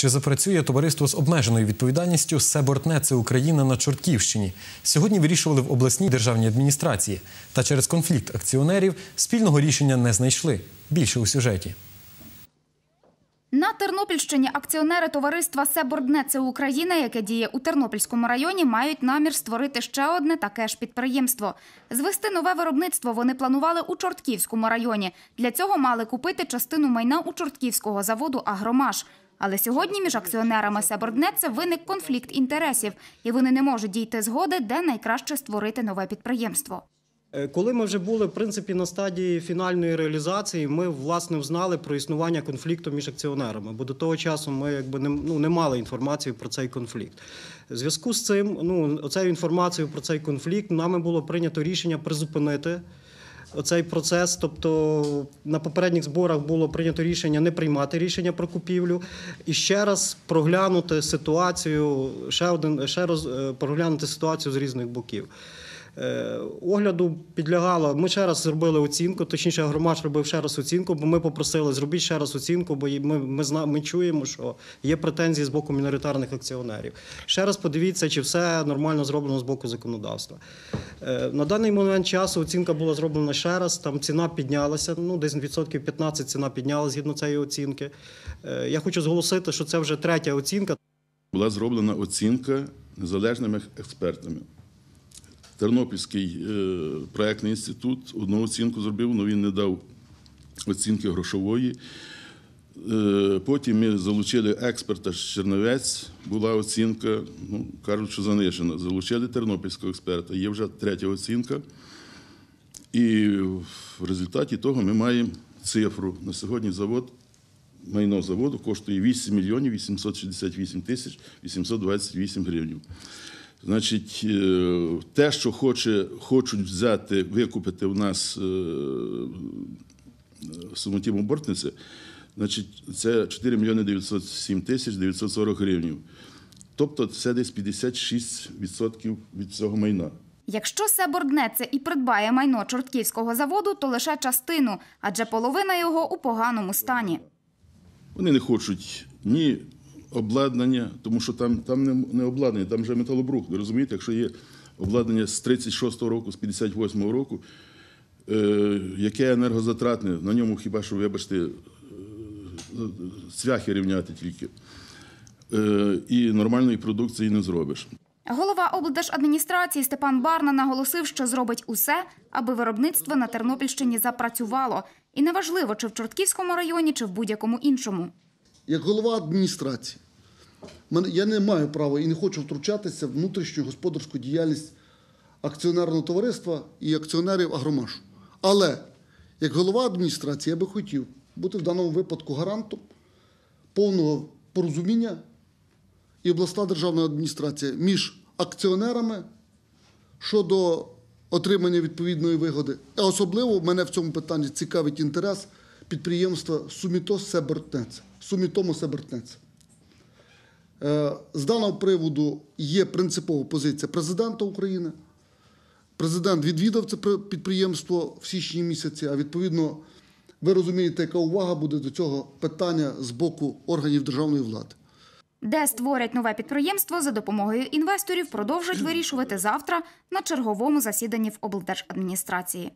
Чи запрацює товариство з обмеженою відповідальністю Себортнеце Україна на Чортківщині? Сьогодні вирішували в обласній державній адміністрації. Та через конфлікт акціонерів спільного рішення не знайшли. Більше у сюжеті. На Тернопільщині акціонери товариства Себорднеце це Україна, яке діє у Тернопільському районі, мають намір створити ще одне таке ж підприємство. Звести нове виробництво вони планували у Чортківському районі. Для цього мали купити частину майна у Чортківського заводу Агромаш. Але сьогодні між акціонерами Себорднеце виник конфлікт інтересів, і вони не можуть дійти згоди, де найкраще створити нове підприємство. Е, коли ми вже були в принципі на стадії фінальної реалізації, ми власне знали про існування конфлікту між акціонерами, бо до того часу ми якби не ну не мали інформації про цей конфлікт. В Зв'язку з цим, ну оцею інформацією про цей конфлікт, нами було прийнято рішення призупинити. Оцей процес, тобто на попередніх зборах було прийнято рішення не приймати рішення про купівлю і ще раз проглянути ситуацію, ще один ще раз е, проглянути ситуацію з різних боків. Е, огляду підлягало. Ми ще раз зробили оцінку, точніше, громад робив ще раз оцінку, бо ми попросили зробіть ще раз оцінку, бо ми ми, зна, ми чуємо, що є претензії з боку міноритарних акціонерів. Ще раз подивіться, чи все нормально зроблено з боку законодавства. Е, на даний момент часу оцінка була зроблена ще раз. Там ціна піднялася. Ну, десь відсотків 15 ціна піднялася згідно цієї оцінки. Е, я хочу зголосити, що це вже третя оцінка. Була зроблена оцінка незалежними експертами. Тернопільський е, проєктний інститут одну оцінку зробив, але ну, він не дав оцінки грошової. Е, потім ми залучили експерта з Черновець, була оцінка, ну, кажуть, що занижена. Залучили тернопільського експерта, є вже третя оцінка. І в результаті того ми маємо цифру. На сьогодні завод, майно заводу коштує 8 мільйонів 868 тисяч 828 гривень. Значить, е, те, що хоче, хочуть взяти, викупити в нас е, е, самотім обортниці, значить, це 4 мільйони 907 тисяч 940 гривень. Тобто це десь 56% від цього майна. Якщо все боргнеться і придбає майно чортківського заводу, то лише частину, адже половина його у поганому стані. Вони не хочуть ні обладнання, тому що там там не, не обладнання, там вже металобрух. Ви розумієте, якщо є обладнання з 36-го року, з 58-го року, е, яке енергозатратне, на ньому хіба що, вибачте, е, цвяхи рівняти тільки. Е, і нормальної продукції не зробиш. Голова облдержадміністрації Степан Барна наголосив, що зробить усе, аби виробництво на Тернопільщині запрацювало, і неважливо, чи в Чортківському районі, чи в будь-якому іншому як голова адміністрації, я не маю права і не хочу втручатися в внутрішню господарську діяльність акціонерного товариства і акціонерів Агромашу. Але як голова адміністрації я би хотів бути в даному випадку гарантом повного порозуміння і обласна державна адміністрація між акціонерами щодо отримання відповідної вигоди. А особливо мене в цьому питанні цікавить інтерес підприємства Суміто Себертнець. Сумітому Себертнець. Е, з даного приводу є принципова позиція президента України. Президент відвідав це підприємство в січні місяці, а відповідно, ви розумієте, яка увага буде до цього питання з боку органів державної влади. Де створять нове підприємство за допомогою інвесторів, продовжать вирішувати завтра на черговому засіданні в облдержадміністрації.